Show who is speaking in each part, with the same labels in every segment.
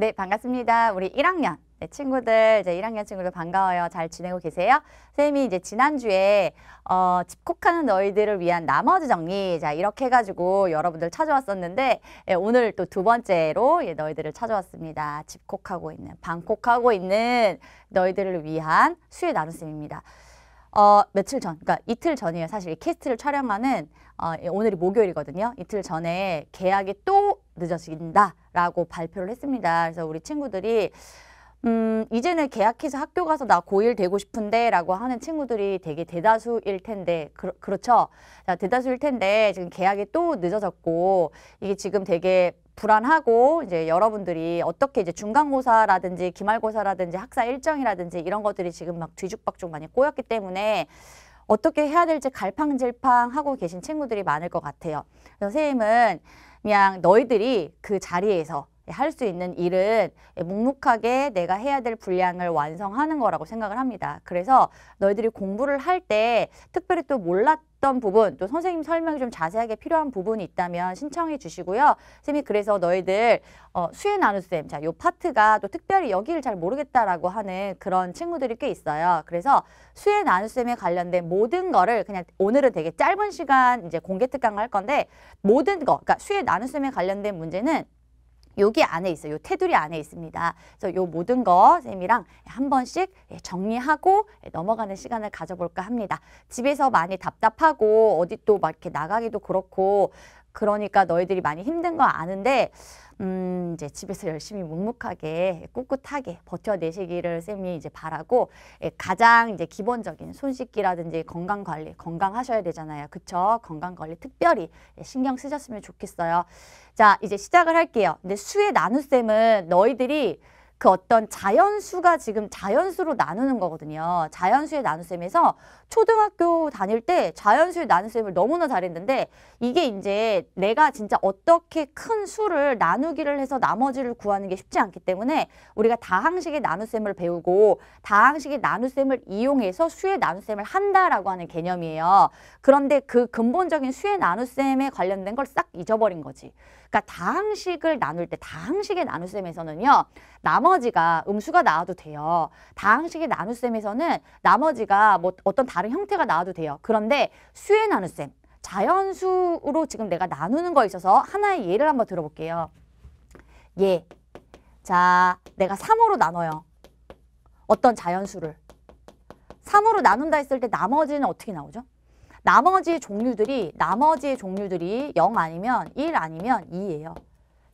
Speaker 1: 네, 반갑습니다. 우리 1학년 네, 친구들 이제 1학년 친구들 반가워요. 잘 지내고 계세요? 쌤이 이제 지난주에 어, 집콕하는 너희들을 위한 나머지 정리 자 이렇게 해가지고 여러분들 찾아왔었는데 예, 오늘 또 두 번째로 예, 너희들을 찾아왔습니다. 집콕하고 있는 방콕하고 있는 너희들을 위한 수혜 나눔 쌤입니다. 어, 며칠 전, 그러니까 이틀 전이에요. 사실 이 캐스트를 촬영하는 어, 예, 오늘이 목요일이거든요. 이틀 전에 계약이 또 늦어진다라고 발표를 했습니다. 그래서 우리 친구들이 음, 이제는 계약해서 학교 가서 나 고1 되고 싶은데 라고 하는 친구들이 되게 대다수일 텐데, 그, 그렇죠? 자, 대다수일 텐데, 지금 계약이 또 늦어졌고, 이게 지금 되게 불안하고, 이제 여러분들이 어떻게 이제 중간고사라든지 기말고사라든지 학사 일정이라든지 이런 것들이 지금 막 뒤죽박죽 많이 꼬였기 때문에, 어떻게 해야 될지 갈팡질팡 하고 계신 친구들이 많을 것 같아요. 그래서 선생님은 그냥 너희들이 그 자리에서 예, 할수 있는 일은 예, 묵묵하게 내가 해야 될 분량을 완성하는 거라고 생각을 합니다. 그래서 너희들이 공부를 할 때 특별히 또 몰랐 던 부분 또 선생님 설명이 좀 자세하게 필요한 부분이 있다면 신청해 주시고요. 선생님이 그래서 너희들 어, 수혜 나누쌤 자요 파트가 또 특별히 여기를 잘 모르겠다라고 하는 그런 친구들이 꽤 있어요. 그래서 수혜 나누쌤에 관련된 모든 거를 그냥 오늘은 되게 짧은 시간 이제 공개 특강을 할 건데 모든 거 그러니까 수혜 나누쌤에 관련된 문제는 여기 안에 있어요. 요 테두리 안에 있습니다. 그래서 요 모든 거 쌤이랑 한 번씩 예, 정리하고 예, 넘어가는 시간을 가져볼까 합니다. 집에서 많이 답답하고 어디 또 막 이렇게 나가기도 그렇고 그러니까 너희들이 많이 힘든 거 아는데 음, 이제 집에서 열심히 묵묵하게 꿋꿋하게 버텨내시기를 쌤이 이제 바라고 예, 가장 이제 기본적인 손 씻기라든지 건강 관리 건강하셔야 되잖아요. 그쵸? 건강 관리 특별히 예, 신경 쓰셨으면 좋겠어요. 자, 이제 시작을 할게요. 근데 수의 나눗셈은 너희들이 그 어떤 자연수가 지금 자연수로 나누는 거거든요. 자연수의 나눗셈에서 초등학교 다닐 때 자연수의 나눗셈을 너무나 잘했는데 이게 이제 내가 진짜 어떻게 큰 수를 나누기를 해서 나머지를 구하는 게 쉽지 않기 때문에 우리가 다항식의 나눗셈을 배우고 다항식의 나눗셈을 이용해서 수의 나눗셈을 한다라고 하는 개념이에요. 그런데 그 근본적인 수의 나눗셈에 관련된 걸 싹 잊어버린 거지. 그러니까 다항식을 나눌 때 다항식의 나눗셈에서는요. 나머지가 음수가 나와도 돼요. 다항식의 나눗셈에서는 나머지가 뭐 어떤 다른 형태가 나와도 돼요. 그런데 수의 나눗셈, 자연수로 지금 내가 나누는 거에 있어서 하나의 예를 한번 들어볼게요. 예. 자, 내가 3으로 나눠요. 어떤 자연수를. 3으로 나눈다 했을 때 나머지는 어떻게 나오죠? 나머지 종류들이 나머지 종류들이 0 아니면 1 아니면 2예요.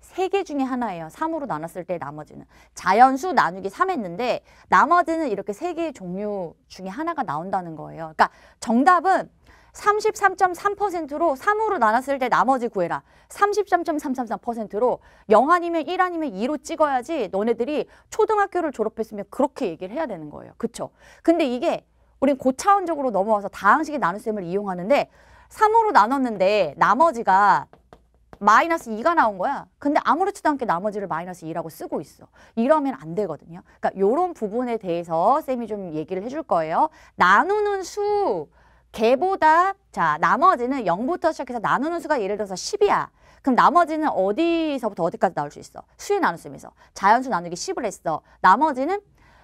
Speaker 1: 세 개 중에 하나예요. 3으로 나눴을 때 나머지는. 자연수 나누기 3 했는데 나머지는 이렇게 세 개의 종류 중에 하나가 나온다는 거예요. 그러니까 정답은 33.3%로 3으로 나눴을 때 나머지 구해라. 33.333%로 0 아니면 1 아니면 2로 찍어야지 너네들이 초등학교를 졸업했으면 그렇게 얘기를 해야 되는 거예요. 그렇죠? 근데 이게 우린 고차원적으로 넘어와서 다항식의 나눗셈을 이용하는데 3으로 나눴는데 나머지가 마이너스 2가 나온 거야. 근데 아무렇지도 않게 나머지를 마이너스 2라고 쓰고 있어. 이러면 안 되거든요. 그러니까 이런 부분에 대해서 쌤이 좀 얘기를 해줄 거예요. 나누는 수, 개보다 자 나머지는 0부터 시작해서 나누는 수가 예를 들어서 10이야. 그럼 나머지는 어디서부터 어디까지 나올 수 있어? 수의 나눗셈에서. 자연수 나누기 10을 했어. 나머지는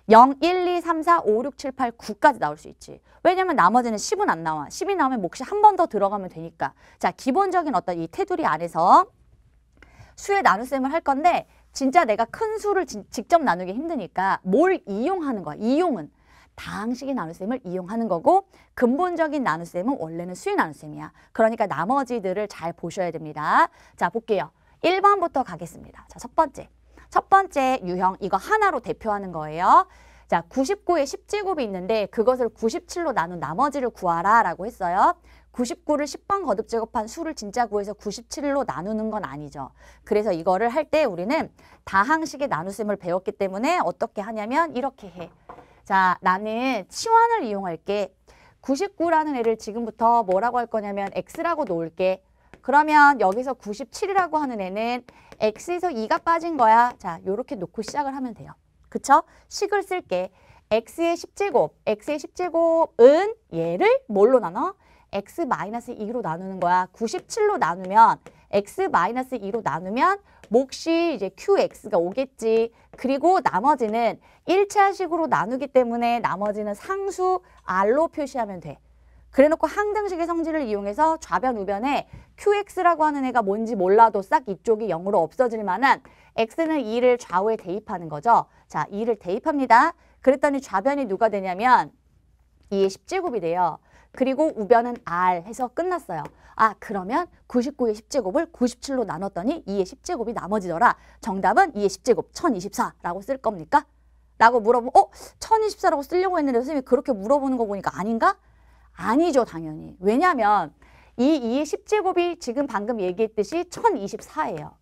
Speaker 1: 0, 1, 2, 3, 4, 5, 6, 7, 8, 9까지 나올 수 있지. 왜냐면 나머지는 10은 안 나와. 10이 나오면 몫이 한 번 더 들어가면 되니까. 자, 기본적인 어떤 이 테두리 안에서 수의 나눗셈을 할 건데 진짜 내가 큰 수를 지, 직접 나누기 힘드니까 뭘 이용하는 거야. 이용은. 다항식의 나눗셈을 이용하는 거고 근본적인 나눗셈은 원래는 수의 나눗셈이야. 그러니까 나머지들을 잘 보셔야 됩니다. 자, 볼게요. 1번부터 가겠습니다. 자, 첫 번째. 첫 번째 유형 이거 하나로 대표하는 거예요. 자, 99에 10제곱이 있는데 그것을 97로 나눈 나머지를 구하라 라고 했어요. 99를 10번 거듭 제곱한 수를 진짜 구해서 97로 나누는 건 아니죠. 그래서 이거를 할 때 우리는 다항식의 나눗셈을 배웠기 때문에 어떻게 하냐면 이렇게 해. 자, 나는 치환을 이용할게. 99라는 애를 지금부터 뭐라고 할 거냐면 x라고 놓을게. 그러면 여기서 97이라고 하는 애는 x에서 2가 빠진 거야. 자, 요렇게 놓고 시작을 하면 돼요. 그쵸? 식을 쓸게. x의 10제곱, x의 10제곱은 얘를 뭘로 나눠? x-2로 마이너스 나누는 거야. 97로 나누면 x-2로 마이너스 나누면 몫이 이제 qx가 오겠지. 그리고 나머지는 일차식으로 나누기 때문에 나머지는 상수 r로 표시하면 돼. 그래놓고 항등식의 성질을 이용해서 좌변 우변에 qx라고 하는 애가 뭔지 몰라도 싹 이쪽이 0으로 없어질 만한 x는 2를 좌우에 대입하는 거죠. 자, 2를 대입합니다. 그랬더니 좌변이 누가 되냐면 2의 10제곱이 돼요. 그리고 우변은 r 해서 끝났어요. 아 그러면 99의 10제곱을 97로 나눴더니 2의 10제곱이 나머지더라. 정답은 2의 10제곱 1024라고 쓸 겁니까? 라고 물어보면 어? 1024라고 쓰려고 했는데 선생님이 그렇게 물어보는 거 보니까 아닌가? 아니죠, 당연히. 왜냐하면 이 2의 10제곱이 지금 방금 얘기했듯이 1024예요.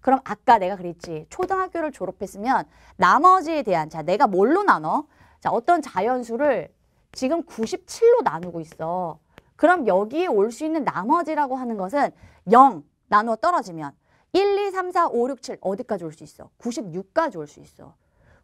Speaker 1: 그럼 아까 내가 그랬지. 초등학교를 졸업했으면 나머지에 대한 자 내가 뭘로 나눠? 자 어떤 자연수를 지금 97로 나누고 있어. 그럼 여기에 올 수 있는 나머지라고 하는 것은 0 나누어 떨어지면 1, 2, 3, 4, 5, 6, 7 어디까지 올 수 있어? 96까지 올 수 있어.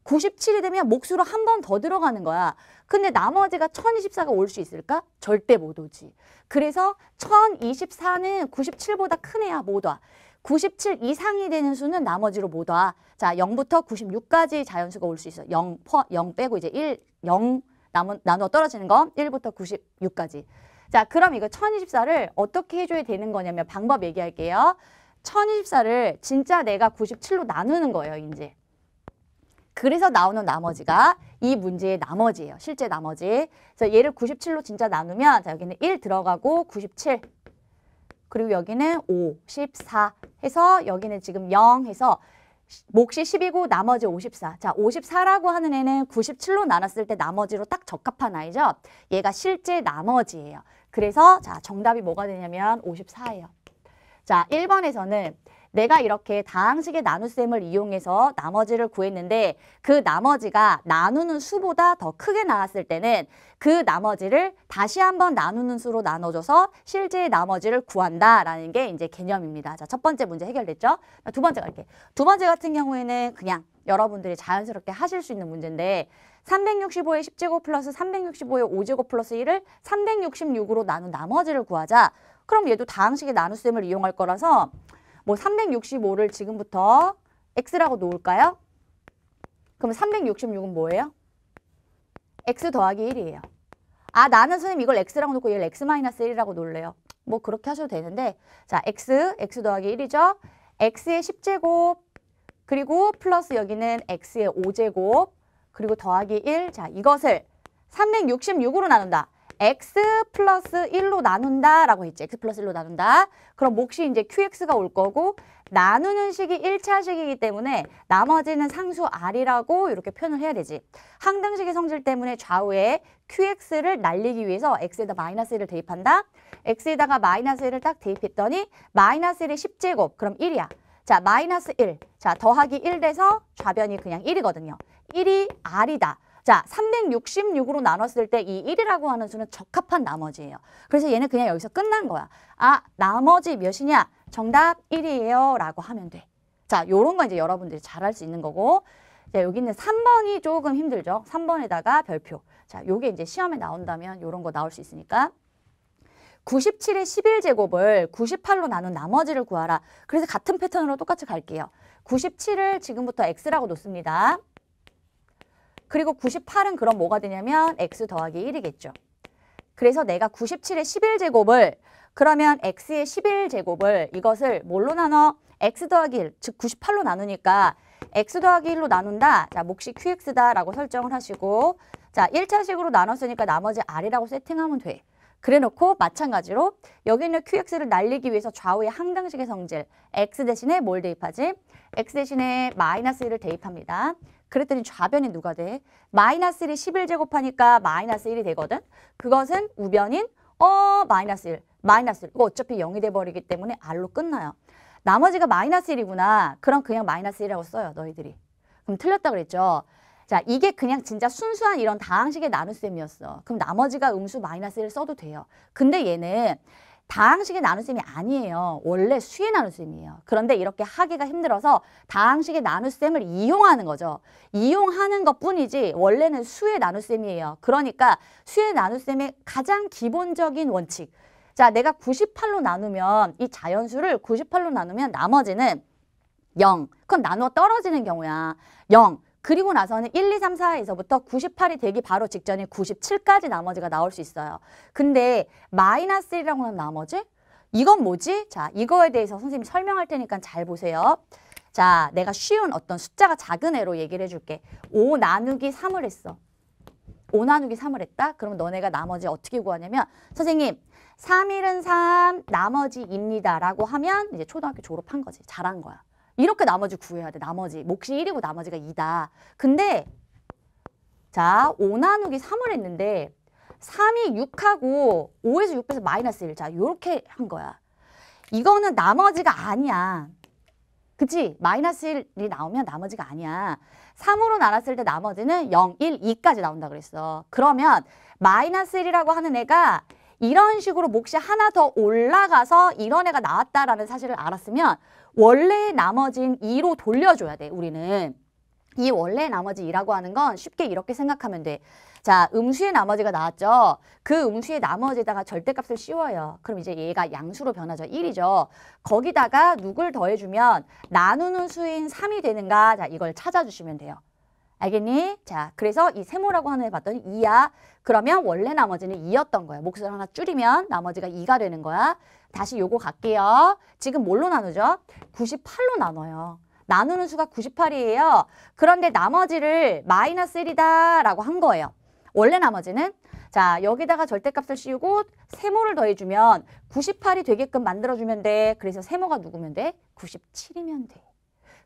Speaker 1: 97이 되면 목수로 한 번 더 들어가는 거야. 근데 나머지가 1024가 올 수 있을까? 절대 못 오지. 그래서 1024는 97보다 큰 애야 못 와. 97 이상이 되는 수는 나머지로 못 와. 자, 0부터 96까지 자연수가 올 수 있어. 0, 0 빼고 이제 1, 0나눠 떨어지는 거 1부터 96까지. 자, 그럼 이거 1024를 어떻게 해줘야 되는 거냐면 방법 얘기할게요. 1024를 진짜 내가 97로 나누는 거예요, 이제. 그래서 나오는 나머지가 이 문제의 나머지예요. 실제 나머지. 그래서 얘를 97로 진짜 나누면 자, 여기는 1 들어가고 97 그리고 여기는 5, 14 해서 여기는 지금 0 해서 몫이 10이고 나머지 54. 자, 54라고 하는 애는 97로 나눴을 때 나머지로 딱 적합한 아이죠. 얘가 실제 나머지예요. 그래서 자, 정답이 뭐가 되냐면 54예요. 자, 1번에서는 내가 이렇게 다항식의 나눗셈을 이용해서 나머지를 구했는데 그 나머지가 나누는 수보다 더 크게 나왔을 때는 그 나머지를 다시 한번 나누는 수로 나눠줘서 실제의 나머지를 구한다라는 게 이제 개념입니다. 자, 첫 번째 문제 해결됐죠? 두 번째 갈게두 번째 같은 경우에는 그냥 여러분들이 자연스럽게 하실 수 있는 문제인데 365의 10제곱 플러스 3 6 5에 5제곱 플러스 1을 366으로 나눈 나머지를 구하자. 그럼 얘도 다항식의 나눗셈을 이용할 거라서 뭐 365를 지금부터 x라고 놓을까요? 그럼 366은 뭐예요? x 더하기 1이에요. 아 나는 선생님 이걸 x라고 놓고 얘를 x-1이라고 놓을래요. 뭐 그렇게 하셔도 되는데 자 x, x 더하기 1이죠. x의 10제곱 그리고 플러스 여기는 x의 5제곱 그리고 더하기 1. 자 이것을 366으로 나눈다. x 플러스 1로 나눈다 라고 했지. x 플러스 1로 나눈다. 그럼 몫이 이제 qx가 올 거고 나누는 식이 1차식이기 때문에 나머지는 상수 r이라고 이렇게 표현을 해야 되지. 항등식의 성질 때문에 좌우에 qx를 날리기 위해서 x에다 마이너스 1을 대입한다. x에다가 마이너스 1을 딱 대입했더니 마이너스 1의 10제곱 그럼 1이야. 자 마이너스 1. 자 더하기 1 돼서 좌변이 그냥 1이거든요. 1이 r이다. 자, 366으로 나눴을 때 이 1이라고 하는 수는 적합한 나머지예요. 그래서 얘는 그냥 여기서 끝난 거야. 아, 나머지 몇이냐? 정답 1이에요. 라고 하면 돼. 자, 요런 건 이제 여러분들이 잘할 수 있는 거고. 자, 여기 있는 3번이 조금 힘들죠. 3번에다가 별표. 자, 요게 이제 시험에 나온다면 요런 거 나올 수 있으니까. 97의 11제곱을 98로 나눈 나머지를 구하라. 그래서 같은 패턴으로 똑같이 갈게요. 97을 지금부터 X라고 놓습니다. 그리고 98은 그럼 뭐가 되냐면 x 더하기 1이겠죠. 그래서 내가 9 7에 11제곱을 그러면 x의 11제곱을 이것을 뭘로 나눠? x 더하기 1, 즉 98로 나누니까 x 더하기 1로 나눈다. 자, 몫이 qx다 라고 설정을 하시고 자, 1차식으로 나눴으니까 나머지 r이라고 세팅하면 돼. 그래놓고 마찬가지로 여기 있는 qx를 날리기 위해서 좌우의 항등식의 성질 x 대신에 뭘 대입하지? x 대신에 마이너스 1을 대입합니다. 그랬더니 좌변이 누가 돼? 마이너스 1이 1 0 제곱하니까 마이너스 1이 되거든. 그것은 우변인 어 마이너스 1, 마이너스 1. 이거 어차피 0이 돼버리기 때문에 R로 끝나요. 나머지가 마이너스 1이구나. 그럼 그냥 마이너스 1이라고 써요. 너희들이. 그럼 틀렸다 그랬죠. 자, 이게 그냥 진짜 순수한 이런 다항식의 나눗셈이었어. 그럼 나머지가 음수 마이너스 1 써도 돼요. 근데 얘는 다항식의 나눗셈이 아니에요. 원래 수의 나눗셈이에요. 그런데 이렇게 하기가 힘들어서 다항식의 나눗셈을 이용하는 거죠. 이용하는 것뿐이지 원래는 수의 나눗셈이에요. 그러니까 수의 나눗셈의 가장 기본적인 원칙. 자, 내가 98로 나누면 이 자연수를 98로 나누면 나머지는 0. 그럼 나누어 떨어지는 경우야. 0. 그리고 나서는 1, 2, 3, 4에서부터 98이 되기 바로 직전인 97까지 나머지가 나올 수 있어요. 근데 마이너스 1이라고 하는 나머지? 이건 뭐지? 자, 이거에 대해서 선생님이 설명할 테니까 잘 보세요. 자, 내가 쉬운 어떤 숫자가 작은 애로 얘기를 해줄게. 5 나누기 3을 했어. 5 나누기 3을 했다? 그럼 너네가 나머지 어떻게 구하냐면 선생님, 3일은 3, 나머지 입니다 라고 하면 이제 초등학교 졸업한 거지. 잘한 거야. 이렇게 나머지 구해야 돼. 나머지. 몫이 1이고 나머지가 2다. 근데 자, 5 나누기 3을 했는데 3이 6하고 5에서 6빼서 마이너스 1. 자, 요렇게 한 거야. 이거는 나머지가 아니야. 그치? 마이너스 1이 나오면 나머지가 아니야. 3으로 나눴을 때 나머지는 0, 1, 2까지 나온다 그랬어. 그러면 마이너스 1이라고 하는 애가 이런 식으로 몫이 하나 더 올라가서 이런 애가 나왔다라는 사실을 알았으면 원래 나머진 2로 돌려줘야 돼, 우리는. 이 원래 나머지 이라고 하는 건 쉽게 이렇게 생각하면 돼. 자, 음수의 나머지가 나왔죠. 그 음수의 나머지에다가 절대값을 씌워요. 그럼 이제 얘가 양수로 변하죠. 1이죠. 거기다가 누굴 더해주면 나누는 수인 3이 되는가? 자, 이걸 찾아주시면 돼요. 알겠니? 자, 그래서 이 세모라고 하는 애 봤더니 이야 그러면 원래 나머지는 이였던 거야. 목소리 하나 줄이면 나머지가 이가 되는 거야. 다시 요거 갈게요. 지금 뭘로 나누죠? 98로 나눠요. 나누는 수가 98이에요. 그런데 나머지를 마이너스 1이다라고 한 거예요. 원래 나머지는 자 여기다가 절대값을 씌우고 세모를 더해주면 98이 되게끔 만들어주면 돼. 그래서 세모가 누구면 돼? 97이면 돼.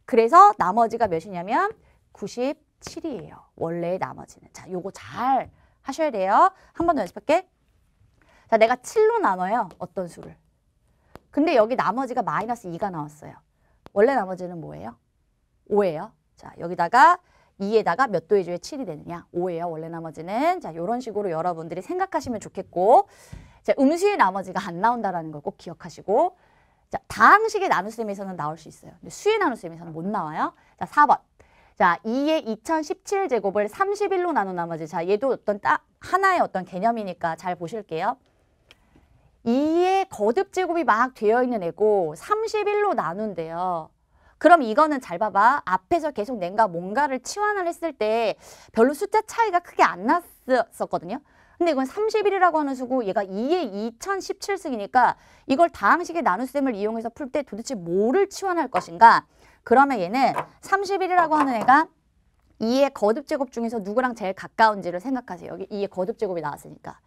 Speaker 1: 그래서 나머지가 몇이냐면 90. 7이에요. 원래의 나머지는. 자, 요거 잘 하셔야 돼요. 한 번 더 연습할게. 자, 내가 7로 나눠요. 어떤 수를. 근데 여기 나머지가 마이너스 2가 나왔어요. 원래 나머지는 뭐예요? 5예요. 자, 여기다가 2에다가 몇 도의 주에 7이 되느냐? 5예요. 원래 나머지는. 자, 요런 식으로 여러분들이 생각하시면 좋겠고 자, 음수의 나머지가 안 나온다라는 걸 꼭 기억하시고 자, 다항식의 나눗셈에서는 나올 수 있어요. 근데 수의 나눗셈에서는 못 나와요. 자, 4번. 자, 2의 2017 제곱을 31로 나눈 나머지 자, 얘도 어떤 딱 하나의 어떤 개념이니까 잘 보실게요. 2의 거듭 제곱이 막 되어 있는 애고 31로 나눈대요. 그럼 이거는 잘 봐봐. 앞에서 계속 냉가 뭔가를 치환을 했을 때 별로 숫자 차이가 크게 안 났었거든요. 근데 이건 31이라고 하는 수고 얘가 2의 2017승이니까 이걸 다항식의 나눗셈을 이용해서 풀 때 도대체 뭐를 치환할 것인가? 그러면 얘는 31이라고 하는 애가 2의 거듭 제곱 중에서 누구랑 제일 가까운지를 생각하세요. 여기 2의 거듭 제곱이 나왔으니까.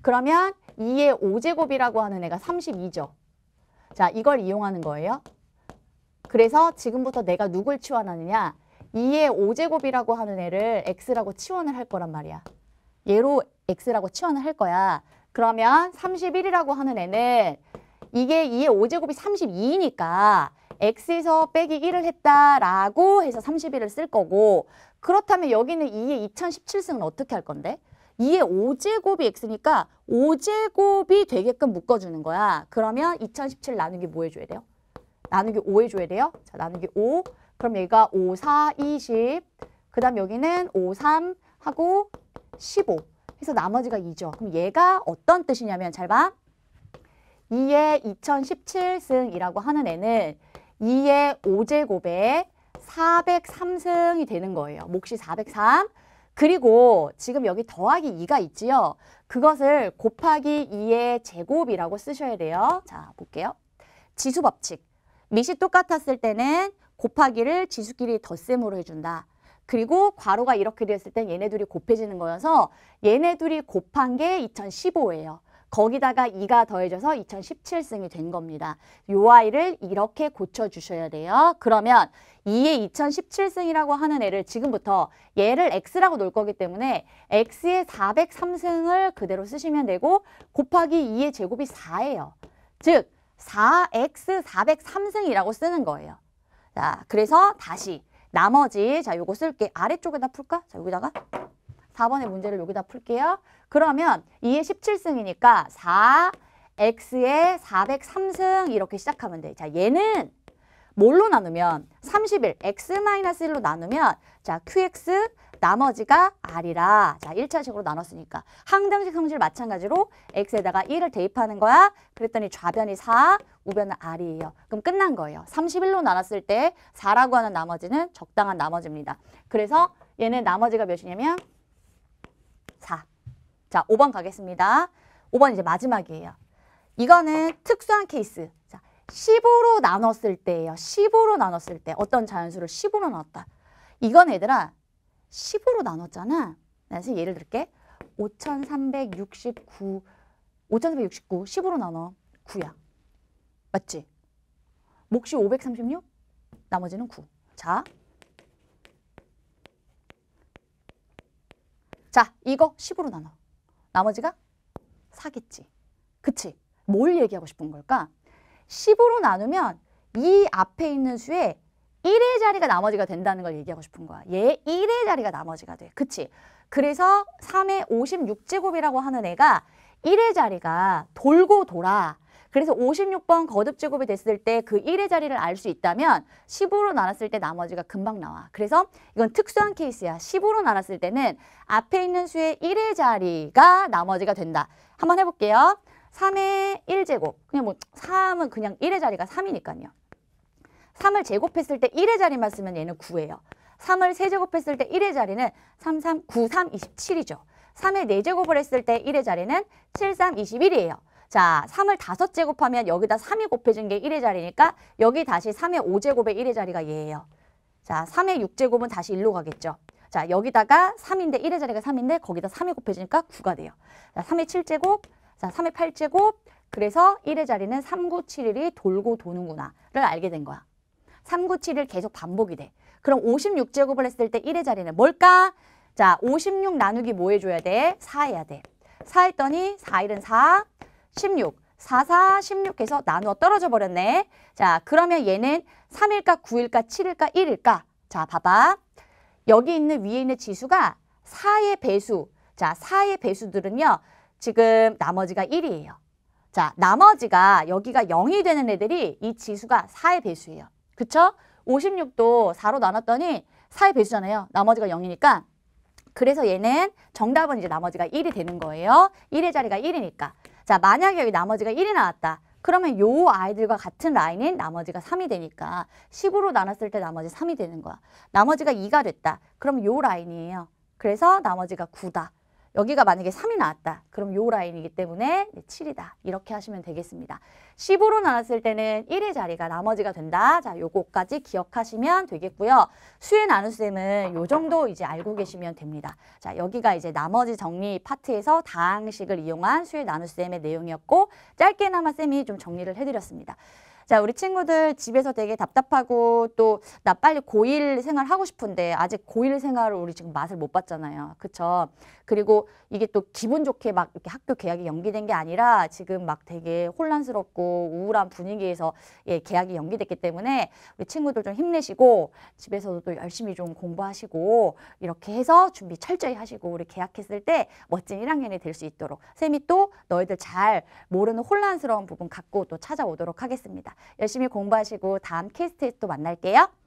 Speaker 1: 그러면 2의 5제곱이라고 하는 애가 32죠. 자, 이걸 이용하는 거예요. 그래서 지금부터 내가 누굴 치환하느냐. 2의 5제곱이라고 하는 애를 x라고 치환을 할 거란 말이야. 얘로 x라고 치환을 할 거야. 그러면 31이라고 하는 애는 이게 2의 5제곱이 32이니까 x에서 빼기 1을 했다라고 해서 31을 쓸 거고 그렇다면 여기는 2의 2017승은 어떻게 할 건데? 2의 5제곱이 x니까 5제곱이 되게끔 묶어주는 거야. 그러면 2017 나누기 뭐 해줘야 돼요? 나누기 5 해줘야 돼요. 자, 나누기 5. 그럼 여기가 5, 4, 20. 그 다음 여기는 5, 3 하고 15. 해서 나머지가 2죠. 그럼 얘가 어떤 뜻이냐면 잘 봐. 2의 2017승이라고 하는 애는 2의 5제곱에 403승이 되는 거예요. 몫이 403. 그리고 지금 여기 더하기 2가 있지요. 그것을 곱하기 2의 제곱이라고 쓰셔야 돼요. 자, 볼게요. 지수 법칙. 밑이 똑같았을 때는 곱하기를 지수끼리 덧셈으로 해준다. 그리고 괄호가 이렇게 되었을땐 얘네 둘이 곱해지는 거여서 얘네 둘이 곱한 게 2015예요. 거기다가 이가 더해져서 2017승이 된 겁니다. 요 아이를 이렇게 고쳐주셔야 돼요. 그러면 2의 2017승이라고 하는 애를 지금부터 얘를 x라고 놓을 거기 때문에 x의 403승을 그대로 쓰시면 되고 곱하기 2의 제곱이 4예요. 즉 4x 403승이라고 쓰는 거예요. 자, 그래서 다시 나머지 자 요거 쓸게 아래쪽에다 풀까? 자 여기다가 4번의 문제를 여기다 풀게요. 그러면 2에 17승이니까 4, x 에 403승 이렇게 시작하면 돼. 자, 얘는 뭘로 나누면 31, x-1로 나누면 자, qx 나머지가 r이라 자 1차식으로 나눴으니까 항등식 성질 마찬가지로 x에다가 1을 대입하는 거야 그랬더니 좌변이 4 우변은 r이에요 그럼 끝난 거예요 31로 나눴을 때 4라고 하는 나머지는 적당한 나머지입니다 그래서 얘는 나머지가 몇이냐면 자, 5번 가겠습니다. 5번 이제 마지막이에요. 이거는 특수한 케이스. 자, 10으로 나눴을 때예요. 10으로 나눴을 때 어떤 자연수를 10으로 나눴다. 이건 얘들아 10으로 나눴잖아. 그래서 예를 들게 5369 5369 10으로 나눠 9야. 맞지? 몫이 536 나머지는 9. 자. 자, 이거 10으로 나눠. 나머지가 사겠지. 그치? 뭘 얘기하고 싶은 걸까? 10으로 나누면 이 앞에 있는 수에 1의 자리가 나머지가 된다는 걸 얘기하고 싶은 거야. 얘 1의 자리가 나머지가 돼. 그치? 그래서 3의 56제곱이라고 하는 애가 1의 자리가 돌고 돌아 그래서 56번 거듭 제곱이 됐을 때 그 1의 자리를 알 수 있다면 1으로 나눴을 때 나머지가 금방 나와. 그래서 이건 특수한 케이스야. 1으로 나눴을 때는 앞에 있는 수의 1의 자리가 나머지가 된다. 한번 해볼게요. 3의 1제곱. 그냥 뭐 3은 그냥 1의 자리가 3이니까요. 3을 제곱했을 때 1의 자리만 쓰면 얘는 9예요. 3을 세제곱했을 때 1의 자리는 3, 3, 9, 3, 27이죠. 3의 네제곱을 했을 때 1의 자리는 7, 3, 21이에요. 자, 3을 다섯 제곱하면 여기다 3이 곱해진 게 1의 자리니까 여기 다시 3의 5제곱의 1의 자리가 얘예요. 자, 3의 6제곱은 다시 1로 가겠죠. 자, 여기다가 3인데 1의 자리가 3인데 거기다 3이 곱해지니까 9가 돼요. 자, 3의 7제곱, 자, 3의 8제곱. 그래서 1의 자리는 3, 9, 7, 일이 돌고 도는구나를 알게 된 거야. 3, 9, 7, 일 계속 반복이 돼. 그럼 56제곱을 했을 때 1의 자리는 뭘까? 자, 56 나누기 뭐 해줘야 돼? 4 해야 돼. 4 했더니 4, 1은 4, 16, 4, 4, 16해서 나누어 떨어져 버렸네. 자, 그러면 얘는 3일까, 9일까, 7일까, 1일까? 자, 봐봐. 여기 있는 위에 있는 지수가 4의 배수. 자, 4의 배수들은요. 지금 나머지가 1이에요. 자, 나머지가 여기가 0이 되는 애들이 이 지수가 4의 배수예요. 그쵸? 56도 4로 나눴더니 4의 배수잖아요. 나머지가 0이니까. 그래서 얘는 정답은 이제 나머지가 1이 되는 거예요. 1의 자리가 1이니까. 자, 만약에 여기 나머지가 1이 나왔다. 그러면 요 아이들과 같은 라인인 나머지가 3이 되니까 식으로 나눴을 때 나머지 3이 되는 거야. 나머지가 2가 됐다. 그럼 요 라인이에요. 그래서 나머지가 9다. 여기가 만약에 3이 나왔다. 그럼 요 라인이기 때문에 7이다. 이렇게 하시면 되겠습니다. 1으로 나눴을 때는 1의 자리가 나머지가 된다. 자, 요거까지 기억하시면 되겠고요. 수의 나눗셈은 요 정도 이제 알고 계시면 됩니다. 자, 여기가 이제 나머지 정리 파트에서 다항식을 이용한 수의 나눗셈의 내용이었고 짧게나마 쌤이 좀 정리를 해드렸습니다. 자, 우리 친구들 집에서 되게 답답하고 또 나 빨리 고1 생활 하고 싶은데 아직 고1 생활을 우리 지금 맛을 못 봤잖아요. 그쵸? 그리고 이게 또 기분 좋게 막 이렇게 학교 개학이 연기된 게 아니라 지금 막 되게 혼란스럽고 우울한 분위기에서 예, 개학이 연기됐기 때문에 우리 친구들 좀 힘내시고 집에서도 또 열심히 좀 공부하시고 이렇게 해서 준비 철저히 하시고 우리 개학했을 때 멋진 1학년이 될 수 있도록 쌤이 또 너희들 잘 모르는 혼란스러운 부분 갖고 또 찾아오도록 하겠습니다. 열심히 공부하시고 다음 캐스 테스트 또 만날게요.